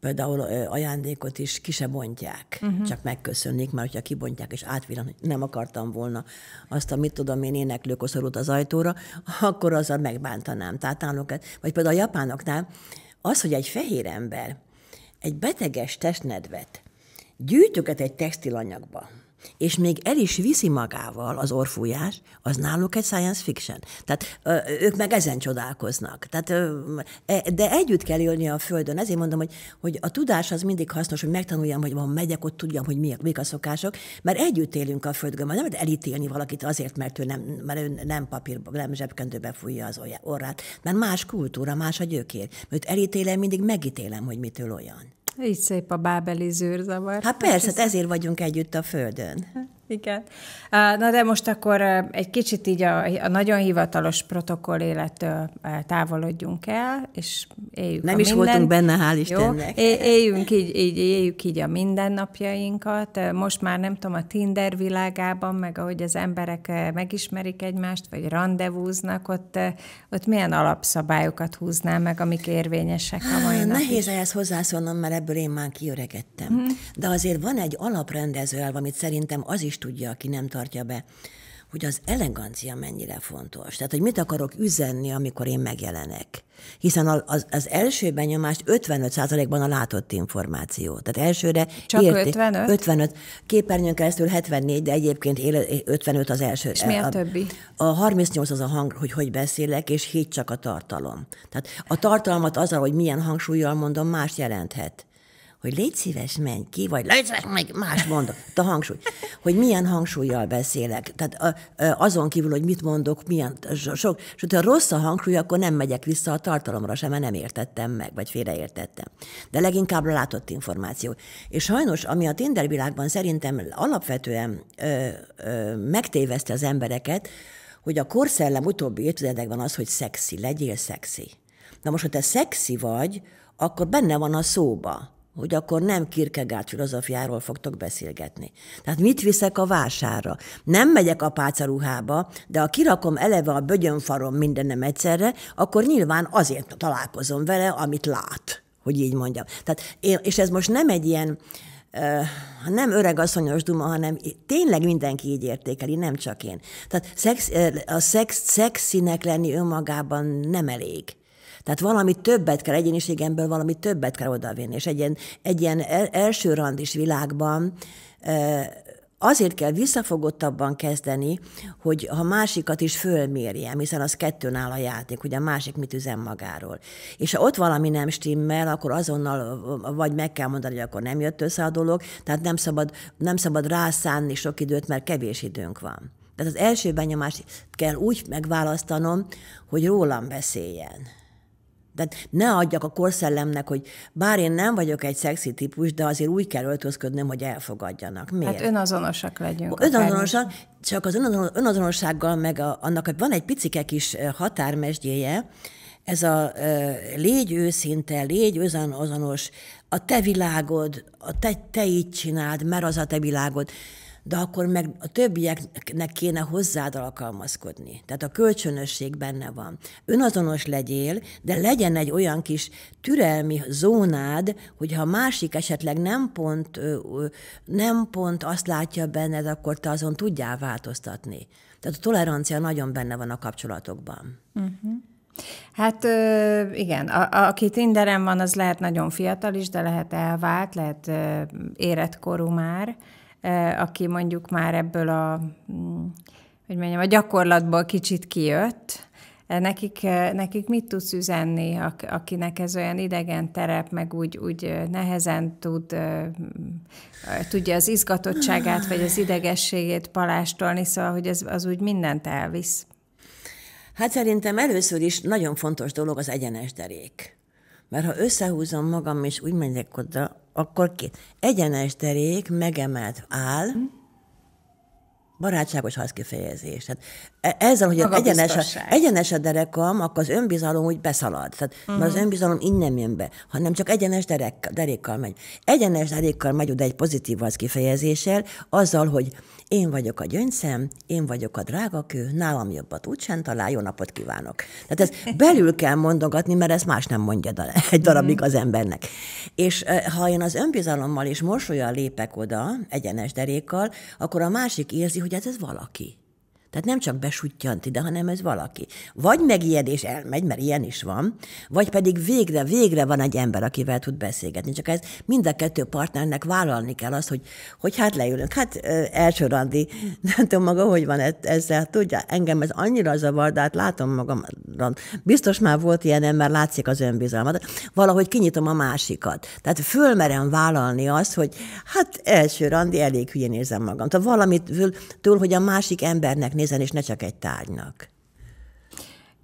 például ajándékot is ki se bontják, uh-huh. csak megköszönnék, mert hogyha kibontják és átvillan, hogy nem akartam volna azt, amit tudom én éneklő az ajtóra, akkor azzal megbántanám. Tehát nálunk, vagy például a japánoknál az, hogy egy fehér ember egy beteges testnedvet gyűjtöget egy textilanyagba, és még el is viszi magával az orfújás, az náluk egy science fiction. Tehát ö, ők meg ezen csodálkoznak. Tehát, ö, e, de együtt kell élni a Földön. Ezért mondom, hogy, hogy a tudás az mindig hasznos, hogy megtanuljam, hogy van megyek, ott tudjam, hogy mi, mik a szokások, mert együtt élünk a Földön. Már nem lehet elítélni valakit azért, mert ő nem, mert ő nem papír, nem zsebkendőbe fújja az orrát. Mert más kultúra, más a gyökér. Mert elítélem, mindig megítélem, hogy mitől olyan. Így szép a bábeli zűrzavar. Hát, hát persze, hát ezért vagyunk együtt a Földön. Hát igen. Na de most akkor egy kicsit így a, a nagyon hivatalos protokoll élettől távolodjunk el, és éljük Nem a is minden... voltunk benne, hál' Istennek. Jó? éljünk így, így, éljük így a mindennapjainkat. Most már nem tudom, a Tinder világában, meg ahogy az emberek megismerik egymást, vagy rendezvúznak, ott, ott milyen alapszabályokat húznál meg, amik érvényesek a mai napig? Nehéz ehhez hozzászólnom, mert ebből én már kiöregettem. Mm. De azért van egy alaprendező elv, amit szerintem az is tudja, aki nem tartja be, hogy az elegancia mennyire fontos. Tehát, hogy mit akarok üzenni, amikor én megjelenek. Hiszen az, az első benyomást 55%-ban a látott információ. Tehát elsőre... Csak érti, 55? 55. Képernyőn keresztül 74, de egyébként éle, 55 az első. És mi a, a többi? A 38 az a hang, hogy hogy beszélek, és 7 csak a tartalom. Tehát a tartalmat azzal, hogy milyen hangsúlyjal mondom, más jelenthet hogy légy szíves, menj ki, vagy légy szíves, meg más mondok, a hangsúly, hogy milyen hangsúlyjal beszélek, tehát azon kívül, hogy mit mondok, milyen, sok, és hogyha rossz a hangsúly, akkor nem megyek vissza a tartalomra sem, mert nem értettem meg, vagy félreértettem. De leginkább a látott információ. És sajnos, ami a Tinder világban szerintem alapvetően ö, ö, megtéveszti az embereket, hogy a korszellem utóbbi évtizedekben az, hogy szexi, legyél szexi. Na most, ha te szexi vagy, akkor benne van a szóba hogy akkor nem Kierkegaard filozofiáról fogtok beszélgetni. Tehát mit viszek a vásárra? Nem megyek a ruhába, de ha kirakom eleve a bögyönfarom mindenem egyszerre, akkor nyilván azért találkozom vele, amit lát, hogy így mondjam. Tehát én, és ez most nem egy ilyen, nem öreg asszonyos duma, hanem tényleg mindenki így értékeli, nem csak én. Tehát szex, a szex, szexinek lenni önmagában nem elég. Tehát valami többet kell, egyéniségemből valami többet kell odavinni. És egy ilyen, egy ilyen első randis világban azért kell visszafogottabban kezdeni, hogy ha másikat is fölmérjem, hiszen az kettőn áll a játék, hogy a másik mit üzen magáról. És ha ott valami nem stimmel, akkor azonnal vagy meg kell mondani, hogy akkor nem jött össze a dolog, tehát nem szabad, nem szabad rászánni sok időt, mert kevés időnk van. Tehát az első benyomást kell úgy megválasztanom, hogy rólam beszéljen. Tehát ne adjak a korszellemnek, hogy bár én nem vagyok egy szexi típus, de azért úgy kell öltözködnöm, hogy elfogadjanak. Miért? Hát önazonosak legyünk. Önazonosak, csak az önazonossággal meg a, annak van egy picike kis határmesdjéje, ez a ö, légy őszinte, légy azonos, a te világod, a te, te így csináld, mert az a te világod de akkor meg a többieknek kéne hozzád alkalmazkodni. Tehát a kölcsönösség benne van. Önazonos legyél, de legyen egy olyan kis türelmi zónád, hogy ha másik esetleg nem pont, nem pont azt látja benned, akkor te azon tudjál változtatni. Tehát a tolerancia nagyon benne van a kapcsolatokban. Uh-huh. Hát ö, igen, a, aki Tinderen van, az lehet nagyon fiatal is, de lehet elvált, lehet érett korú már aki mondjuk már ebből a, mm, hogy mondjam, a gyakorlatból kicsit kijött, Nekik, nekik mit tudsz üzenni, akinek ez olyan idegen terep, meg úgy, úgy nehezen tud, tudja az izgatottságát, vagy az idegességét palástolni, szóval, hogy ez, az úgy mindent elvisz? Hát szerintem először is nagyon fontos dolog az egyenes derék. Mert ha összehúzom magam, és úgy megyek oda, akkor két. Egyenes derék, megemelt áll, hm? barátságos harckifejezés. Tehát e- ezzel, hogy egyenes a, egyenes a derekam, akkor az önbizalom úgy beszalad. Tehát, uh-huh. Mert az hm. önbizalom innen jön be, hanem csak egyenes derek, derékkal megy. Egyenes derékkal megy oda egy pozitív harckifejezéssel, azzal, hogy én vagyok a gyöngyszem, én vagyok a drágakő, nálam jobbat úgysem talál, jó napot kívánok. Tehát ez belül kell mondogatni, mert ez más nem mondja egy darabig mhm. az embernek. És ha én az önbizalommal és mosolyal lépek oda, egyenes derékkal, akkor a másik érzi, hogy ez, hát ez valaki. Tehát nem csak besuttyant ide, hanem ez valaki. Vagy megijed és elmegy, mert ilyen is van, vagy pedig végre, végre van egy ember, akivel tud beszélgetni. Csak ez mind a kettő partnernek vállalni kell azt, hogy, hogy hát leülünk. Hát első randi, nem tudom maga, hogy van ezzel. Tudja, engem ez annyira zavar, de hát látom magam. Biztos már volt ilyen, mert látszik az önbizalmat. Valahogy kinyitom a másikat. Tehát fölmerem vállalni azt, hogy hát első randi elég hülyén érzem magam. Tehát valamitől, hogy a másik embernek nézen, és ne csak egy tárgynak.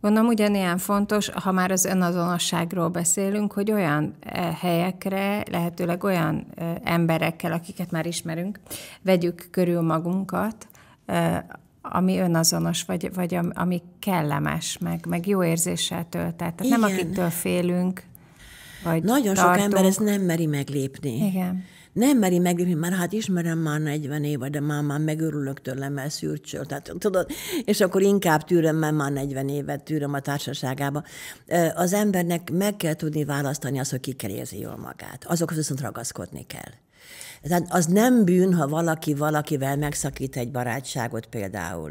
Gondolom ugyanilyen fontos, ha már az önazonosságról beszélünk, hogy olyan e, helyekre, lehetőleg olyan e, emberekkel, akiket már ismerünk, vegyük körül magunkat, e, ami önazonos, vagy, vagy ami kellemes, meg, meg jó érzéssel tölt. Tehát Igen. nem akitől félünk, vagy Nagyon tartunk. sok ember ezt nem meri meglépni. Igen nem meri meglépni, már hát ismerem már 40 éve, de már, már megörülök tőle, mert szürcsöl, tehát tudod, és akkor inkább tűröm, mert már 40 évet tűröm a társaságába. Az embernek meg kell tudni választani azt, hogy ki kell érzi jól magát. Azokhoz viszont ragaszkodni kell. Tehát az nem bűn, ha valaki valakivel megszakít egy barátságot például,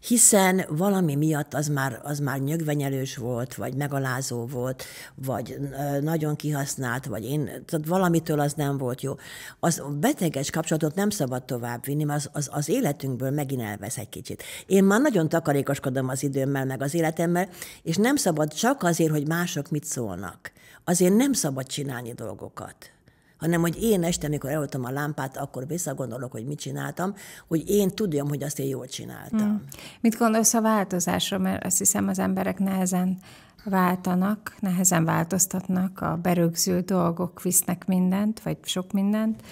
hiszen valami miatt az már, az már nyögvenyelős volt, vagy megalázó volt, vagy nagyon kihasznált, vagy én, tehát valamitől az nem volt jó. Az beteges kapcsolatot nem szabad tovább vinni, mert az, az, az életünkből megint elvesz egy kicsit. Én már nagyon takarékoskodom az időmmel, meg az életemmel, és nem szabad csak azért, hogy mások mit szólnak. Azért nem szabad csinálni dolgokat hanem hogy én este, amikor eloltom a lámpát, akkor visszagondolok, hogy mit csináltam, hogy én tudjam, hogy azt én jól csináltam. Hmm. Mit gondolsz a változásról? Mert azt hiszem az emberek nehezen váltanak, nehezen változtatnak, a berögző dolgok visznek mindent, vagy sok mindent,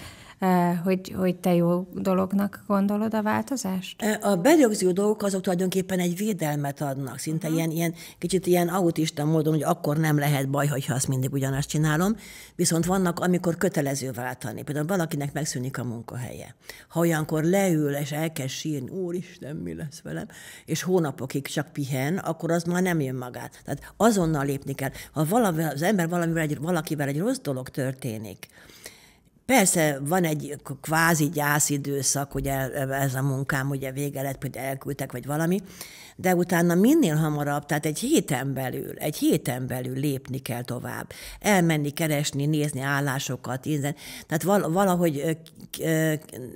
Eh, hogy, hogy te jó dolognak gondolod a változást? Eh, a berögző dolgok azok tulajdonképpen egy védelmet adnak, szinte uh-huh. ilyen, ilyen, kicsit ilyen autista módon, hogy akkor nem lehet baj, ha azt mindig ugyanazt csinálom, viszont vannak, amikor kötelező váltani. Például valakinek megszűnik a munkahelye. Ha olyankor leül és elkezd sírni, úristen, mi lesz velem, és hónapokig csak pihen, akkor az már nem jön magát. Tehát azonnal lépni kell. Ha valami, az ember valamivel egy, valakivel egy rossz dolog történik, Persze van egy kvázi időszak, ugye ez a munkám ugye vége lett, hogy elküldtek, vagy valami, de utána minél hamarabb, tehát egy héten belül, egy héten belül lépni kell tovább. Elmenni, keresni, nézni állásokat, ízen. tehát valahogy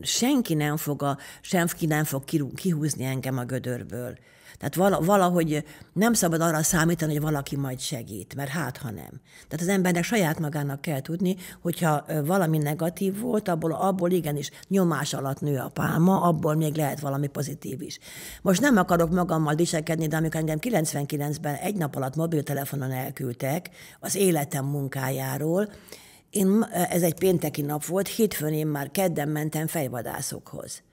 senki nem fog, a, senki nem fog kihúzni engem a gödörből. Tehát valahogy nem szabad arra számítani, hogy valaki majd segít, mert hát, ha nem. Tehát az embernek saját magának kell tudni, hogyha valami negatív volt, abból, abból igenis nyomás alatt nő a pálma, abból még lehet valami pozitív is. Most nem akarok magammal disekedni, de amikor engem 99-ben egy nap alatt mobiltelefonon elküldtek az életem munkájáról, én, ez egy pénteki nap volt, hétfőn én már kedden mentem fejvadászokhoz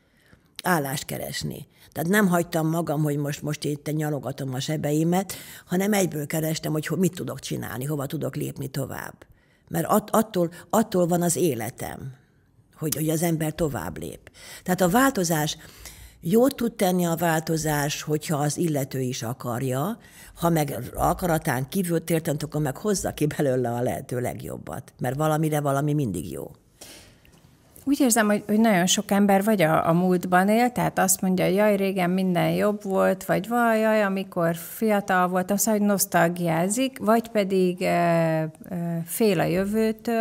állást keresni. Tehát nem hagytam magam, hogy most, most itt nyalogatom a sebeimet, hanem egyből kerestem, hogy mit tudok csinálni, hova tudok lépni tovább. Mert att, attól, attól van az életem, hogy, hogy az ember tovább lép. Tehát a változás, jót tud tenni a változás, hogyha az illető is akarja, ha meg akaratán kívül tértent, akkor meg hozza ki belőle a lehető legjobbat, mert valamire valami mindig jó. Úgy érzem, hogy, hogy nagyon sok ember vagy a, a múltban él, tehát azt mondja, jaj, régen minden jobb volt, vagy vaj, jaj, amikor fiatal voltam, szóval, hogy nosztalgiázik, vagy pedig e, e, fél a jövőtől,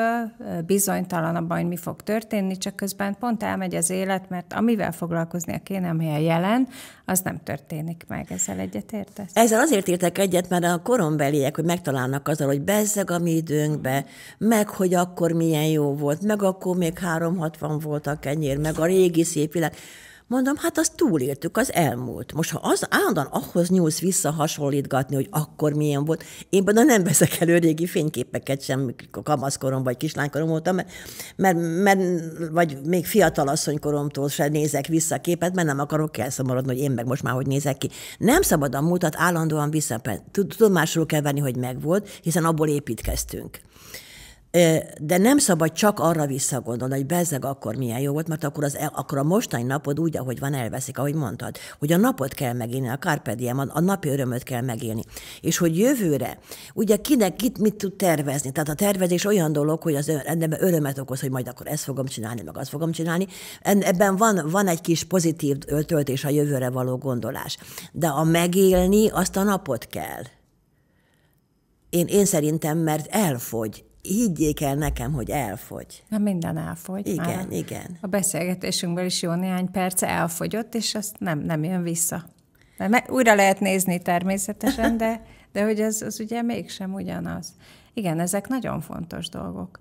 e, bizonytalan abban, hogy mi fog történni, csak közben pont elmegy az élet, mert amivel foglalkoznia kéne, ami a jelen, az nem történik meg. Ezzel egyet értesz? Ezzel azért értek egyet, mert a korombeliek, hogy megtalálnak azzal, hogy bezzeg a mi időnkbe, meg hogy akkor milyen jó volt, meg akkor még három-hat 60 volt a kenyér, meg a régi szép világ. Mondom, hát azt túléltük, az elmúlt. Most ha az állandóan ahhoz nyúlsz vissza hasonlítgatni, hogy akkor milyen volt, én benne nem veszek elő régi fényképeket sem, kamaszkorom vagy kislánykorom voltam, mert, mert, mert, vagy még fiatal asszonykoromtól se nézek vissza a képet, mert nem akarok elszomorodni, hogy én meg most már hogy nézek ki. Nem szabad a múltat állandóan vissza, tudomásról kell venni, hogy megvolt, hiszen abból építkeztünk. De nem szabad csak arra visszagondolni, hogy bezzeg akkor milyen jó volt, mert akkor, az, akkor a mostani napod úgy, ahogy van, elveszik, ahogy mondtad. Hogy a napot kell megélni, a carpe diem, a napi örömöt kell megélni. És hogy jövőre, ugye kinek kit mit tud tervezni. Tehát a tervezés olyan dolog, hogy az ebben örömet okoz, hogy majd akkor ezt fogom csinálni, meg azt fogom csinálni. Ebben van, van egy kis pozitív töltés a jövőre való gondolás. De a megélni, azt a napot kell. Én, én szerintem, mert elfogy, higgyék el nekem, hogy elfogy. Na minden elfogy. Igen, már. igen. A beszélgetésünkből is jó néhány perc elfogyott, és azt nem, nem jön vissza. Mert újra lehet nézni természetesen, de, de hogy az, az ugye mégsem ugyanaz. Igen, ezek nagyon fontos dolgok.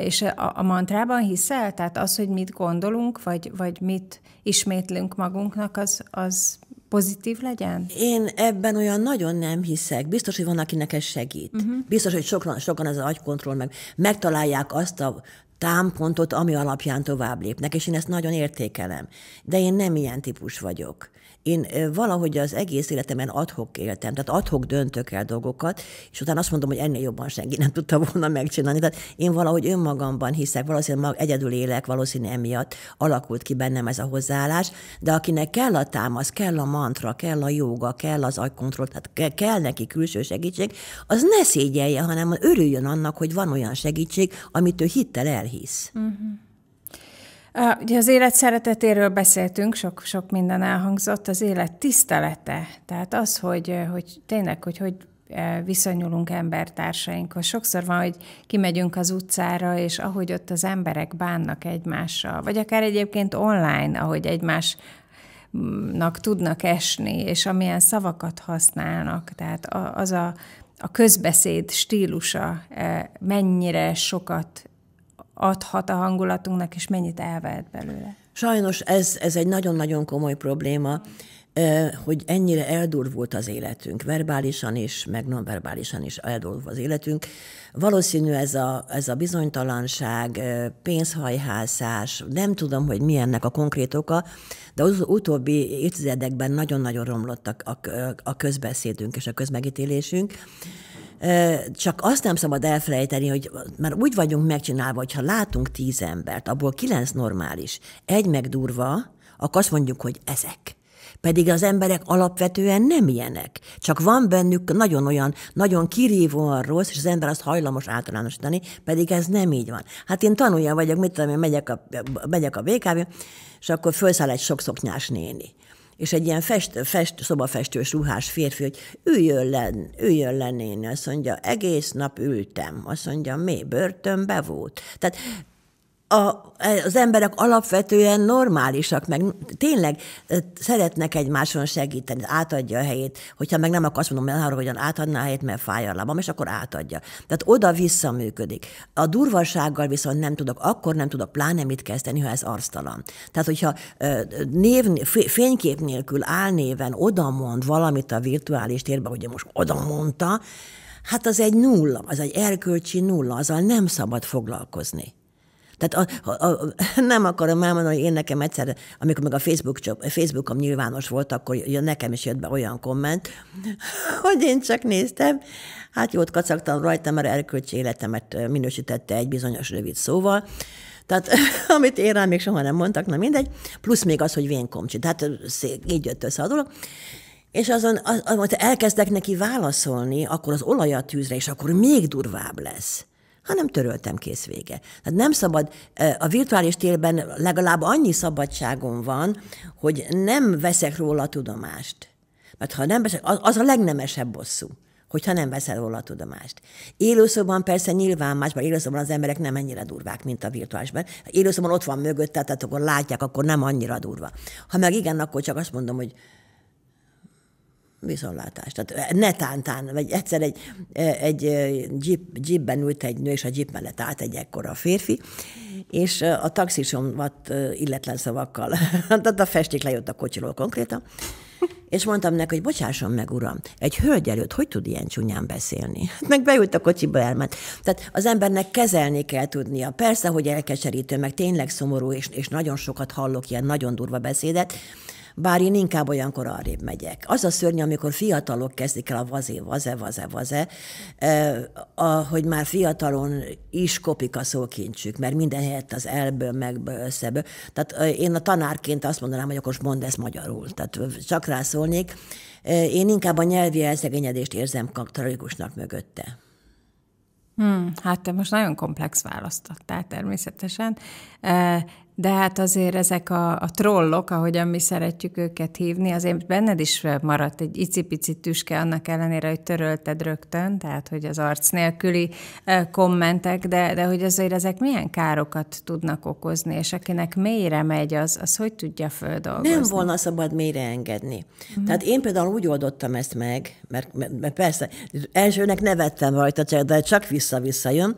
És a, a mantrában hiszel? Tehát az, hogy mit gondolunk, vagy, vagy mit ismétlünk magunknak, az, az pozitív legyen? Én ebben olyan nagyon nem hiszek. Biztos, hogy van, akinek ez segít. Uh-huh. Biztos, hogy sokan, sokan az agykontroll meg, megtalálják azt a támpontot, ami alapján tovább lépnek, és én ezt nagyon értékelem. De én nem ilyen típus vagyok. Én valahogy az egész életemen adhok éltem, tehát adhok döntök el dolgokat, és utána azt mondom, hogy ennél jobban senki nem tudta volna megcsinálni. Tehát én valahogy önmagamban hiszek, valószínűleg mag, egyedül élek, valószínűleg emiatt alakult ki bennem ez a hozzáállás, de akinek kell a támasz, kell a mantra, kell a joga, kell az agykontroll, tehát kell neki külső segítség, az ne szégyelje, hanem örüljön annak, hogy van olyan segítség, amit ő hittel elhisz. Uh-huh. Ugye az élet szeretetéről beszéltünk, sok, sok minden elhangzott, az élet tisztelete, tehát az, hogy, hogy tényleg, hogy, hogy viszonyulunk embertársainkhoz. Sokszor van, hogy kimegyünk az utcára, és ahogy ott az emberek bánnak egymással, vagy akár egyébként online, ahogy egymás nak tudnak esni, és amilyen szavakat használnak. Tehát az a, a közbeszéd stílusa mennyire sokat adhat a hangulatunknak, és mennyit elvehet belőle. Sajnos ez, ez egy nagyon-nagyon komoly probléma, hogy ennyire eldurvult az életünk, verbálisan is, meg nonverbálisan is eldurvul az életünk. Valószínű ez a, ez a bizonytalanság, pénzhajhászás, nem tudom, hogy mi ennek a konkrét oka, de az utóbbi évtizedekben nagyon-nagyon romlottak a, a közbeszédünk és a közmegítélésünk. Csak azt nem szabad elfelejteni, hogy már úgy vagyunk megcsinálva, hogy ha látunk tíz embert, abból kilenc normális, egy megdurva, akkor azt mondjuk, hogy ezek. Pedig az emberek alapvetően nem ilyenek. Csak van bennük nagyon olyan, nagyon kirívóan rossz, és az ember azt hajlamos általánosítani, pedig ez nem így van. Hát én tanulja vagyok, mit tudom én, megyek a, megyek a BKV, és akkor felszáll egy sokszoknyás néni és egy ilyen fest, fest, szobafestős ruhás férfi, hogy üljön le, üljön le néni, azt mondja, egész nap ültem, azt mondja, mi börtönbe volt. Tehát a, az emberek alapvetően normálisak, meg tényleg szeretnek egymáson segíteni, átadja a helyét, hogyha meg nem akarsz mondom, arra, hogyan átadná a helyét, mert fáj a lábam, és akkor átadja. Tehát oda-vissza működik. A durvasággal viszont nem tudok, akkor nem tudok pláne mit kezdeni, ha ez arztalan. Tehát, hogyha név, fénykép nélkül álnéven oda mond valamit a virtuális térben, hogy most oda mondta, hát az egy nulla, az egy erkölcsi nulla, azzal nem szabad foglalkozni. Tehát a, a, a, nem akarom elmondani, hogy én nekem egyszer, amikor meg a Facebook, Facebookom nyilvános volt, akkor jön, nekem is jött be olyan komment, hogy én csak néztem, hát jót kacagtam rajta, mert erkölcsi életemet minősítette egy bizonyos rövid szóval, tehát amit én rá még soha nem mondtak, na mindegy, plusz még az, hogy vénkomcsi, tehát így jött össze a dolog. És azon, az, amikor elkezdek neki válaszolni, akkor az olaj a tűzre, és akkor még durvább lesz hanem töröltem kész vége. Tehát nem szabad, a virtuális térben legalább annyi szabadságom van, hogy nem veszek róla tudomást. Mert ha nem veszek, az a legnemesebb bosszú hogyha nem veszel róla a tudomást. Élőszóban persze nyilván más, mert élőszóban az emberek nem ennyire durvák, mint a virtuálisban. Élőszóban ott van mögötte, tehát akkor látják, akkor nem annyira durva. Ha meg igen, akkor csak azt mondom, hogy viszontlátás. Tehát netántán, vagy egyszer egy, egy jeep, jeepben ült egy nő, és a jeep mellett állt egy ekkora férfi, és a taxisomat illetlen szavakkal, tehát a festék lejött a kocsiról konkrétan, és mondtam neki, hogy bocsásson meg, uram, egy hölgy előtt hogy tud ilyen csúnyán beszélni? Hát meg beült a kocsiba, elment. Tehát az embernek kezelni kell tudnia. Persze, hogy elkeserítő, meg tényleg szomorú, és, és nagyon sokat hallok ilyen nagyon durva beszédet, bár én inkább olyankor arrébb megyek. Az a szörny, amikor fiatalok kezdik el a vazé, vaze, vaze, vaze, hogy már fiatalon is kopik a szókincsük, mert minden helyett az elből, meg összeből. Tehát én a tanárként azt mondanám, hogy akkor mondd ezt magyarul. Tehát csak rászólnék. Én inkább a nyelvi elszegényedést érzem tragikusnak mögötte. Hmm, hát te most nagyon komplex választottál természetesen. De hát azért ezek a, a trollok, ahogyan mi szeretjük őket hívni, azért benned is maradt egy icipici tüske annak ellenére, hogy törölted rögtön, tehát hogy az arc nélküli kommentek, de, de hogy azért ezek milyen károkat tudnak okozni, és akinek mélyre megy, az, az hogy tudja földolgozni? Nem volna szabad mélyre engedni. Mm. Tehát én például úgy oldottam ezt meg, mert, mert, mert persze, elsőnek nevettem rajta, de csak vissza-vissza jön,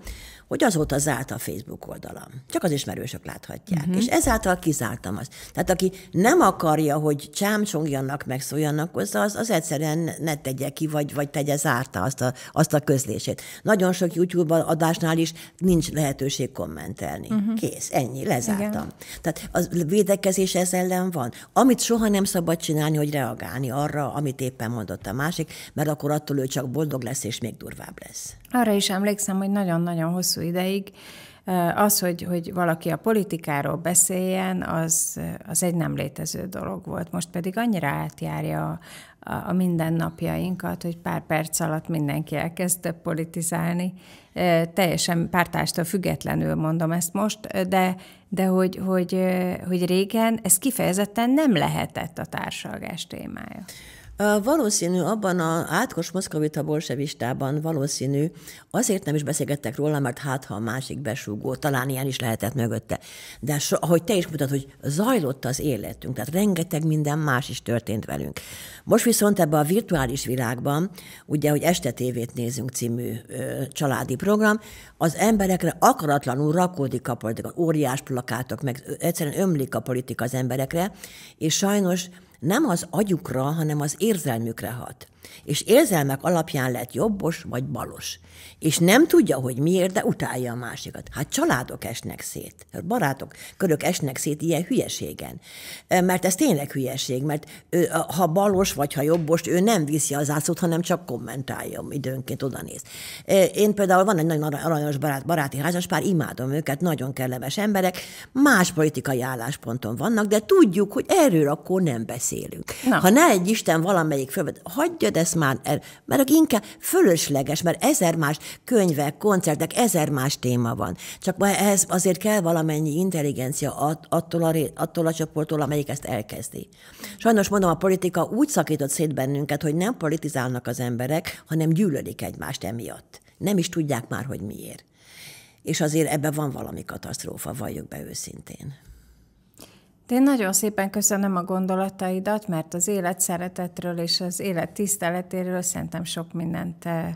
hogy azóta zárt a Facebook oldalam. Csak az ismerősök láthatják. Uh-huh. És ezáltal kizártam azt. Tehát aki nem akarja, hogy csámcsongjanak, meg szóljanak hozzá, az, az egyszerűen ne tegye ki, vagy, vagy tegye zárta azt a, azt a közlését. Nagyon sok YouTube adásnál is nincs lehetőség kommentelni. Uh-huh. Kész, ennyi, lezártam. Igen. Tehát a védekezés ez ellen van. Amit soha nem szabad csinálni, hogy reagálni arra, amit éppen mondott a másik, mert akkor attól ő csak boldog lesz, és még durvább lesz arra is emlékszem, hogy nagyon-nagyon hosszú ideig az, hogy, hogy valaki a politikáról beszéljen, az, az egy nem létező dolog volt. Most pedig annyira átjárja a, a, mindennapjainkat, hogy pár perc alatt mindenki elkezd politizálni. Teljesen pártástól függetlenül mondom ezt most, de, de hogy, hogy, hogy régen ez kifejezetten nem lehetett a társalgás témája. Valószínű abban a Átkos Moszkavita bolsevistában valószínű, azért nem is beszélgettek róla, mert hát ha a másik besúgó, talán ilyen is lehetett mögötte. De so, ahogy te is mutatod, hogy zajlott az életünk, tehát rengeteg minden más is történt velünk. Most viszont ebbe a virtuális világban, ugye, hogy Este tévét nézünk című ö, családi program, az emberekre akaratlanul rakódik a politika, óriás plakátok, meg egyszerűen ömlik a politika az emberekre, és sajnos nem az agyukra, hanem az érzelmükre hat. És érzelmek alapján lett jobbos vagy balos és nem tudja, hogy miért, de utálja a másikat. Hát családok esnek szét, hát barátok, körök esnek szét ilyen hülyeségen. Mert ez tényleg hülyeség, mert ő, ha balos vagy ha jobbos, ő nem viszi az ászót, hanem csak kommentálja, időnként oda néz. Én például van egy nagyon aranyos barát, baráti házaspár, imádom őket, nagyon kellemes emberek, más politikai állásponton vannak, de tudjuk, hogy erről akkor nem beszélünk. Na. Ha ne egy Isten valamelyik fölvet, hagyjad ezt már, el, mert inkább fölösleges, mert ezer már más, könyvek, koncertek, ezer más téma van. Csak ehhez azért kell valamennyi intelligencia attól a, attól a csoporttól, amelyik ezt elkezdi. Sajnos mondom, a politika úgy szakított szét bennünket, hogy nem politizálnak az emberek, hanem gyűlölik egymást emiatt. Nem is tudják már, hogy miért. És azért ebben van valami katasztrófa, valljuk be őszintén. De én nagyon szépen köszönöm a gondolataidat, mert az élet szeretetről és az élet tiszteletéről szerintem sok mindent eh,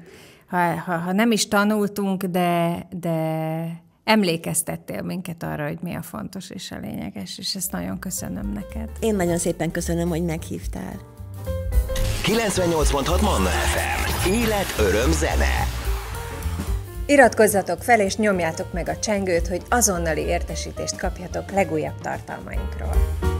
ha, ha, ha nem is tanultunk, de, de emlékeztettél minket arra, hogy mi a fontos és a lényeges, és ezt nagyon köszönöm neked. Én nagyon szépen köszönöm, hogy meghívtál. 98.6 Manna FM. Élet, öröm, zene. Iratkozzatok fel, és nyomjátok meg a csengőt, hogy azonnali értesítést kapjatok legújabb tartalmainkról.